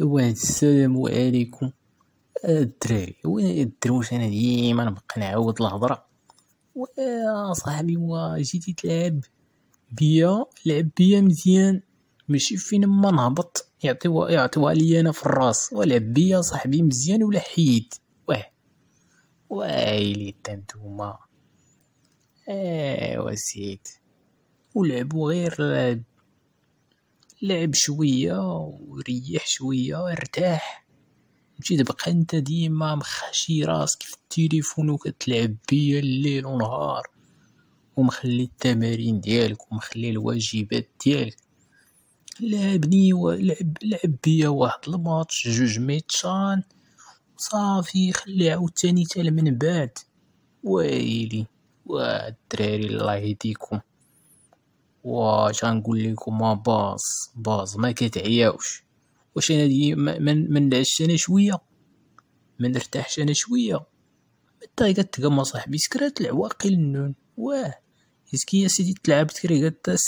وين السلام عليكم الدراري وين الدروش انا ديما نبقى نعاود الهضره وا صاحبي وا جيتي تلعب بيا لعب بيا مزيان ماشي فين ما نهبط يعطيوها يعطيوها ليا انا في الراس ولعب بيا صاحبي مزيان ولا حيد واه وايلي تنتوما ايوا آه، سيد ولعبوا غير لعب شويه وريح شويه ارتاح ماشي تبقى انت ديما مخشي راسك في التليفون وكتلعب بيا الليل ونهار ومخلي التمارين ديالك ومخلي الواجبات ديالك لعبني ولعب لعب بيا واحد الماتش جوج ميتشان صافي خلي عاوتاني تال من بعد ويلي والدراري الله يهديكم واش غنقول لكم باز باز ما كتعياوش واش انا دي من نعش انا شويه ما نرتاحش انا شويه حتى كتقام صاحبي سكرات العواقل النون واه يسكي يا سيدي تلعب تكري قداس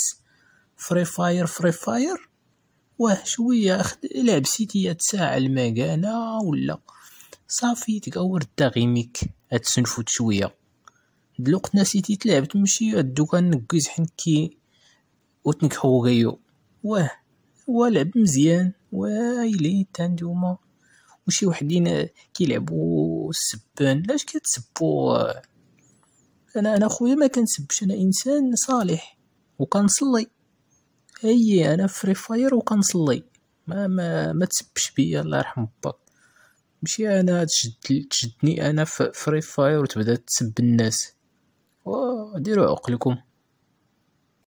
فري فاير فري فاير واه شويه اخد لعب سيتي تساع المكانه ولا صافي تقور الداغيميك هاد شويه دلوقتنا سيتي تلعب تمشي دوكا نكيز حنكي وتنكحو واه ولعب مزيان وايلي تا نتوما وشي وحدين كيلعبو السبان علاش كتسبو انا انا خويا ما كنسبش انا انسان صالح وكنصلي اي انا فري فاير وكنصلي ما ما ما تسبش بيا الله يرحم باك ماشي انا تشد تشدني انا فري فاير وتبدا تسب الناس ديروا عقلكم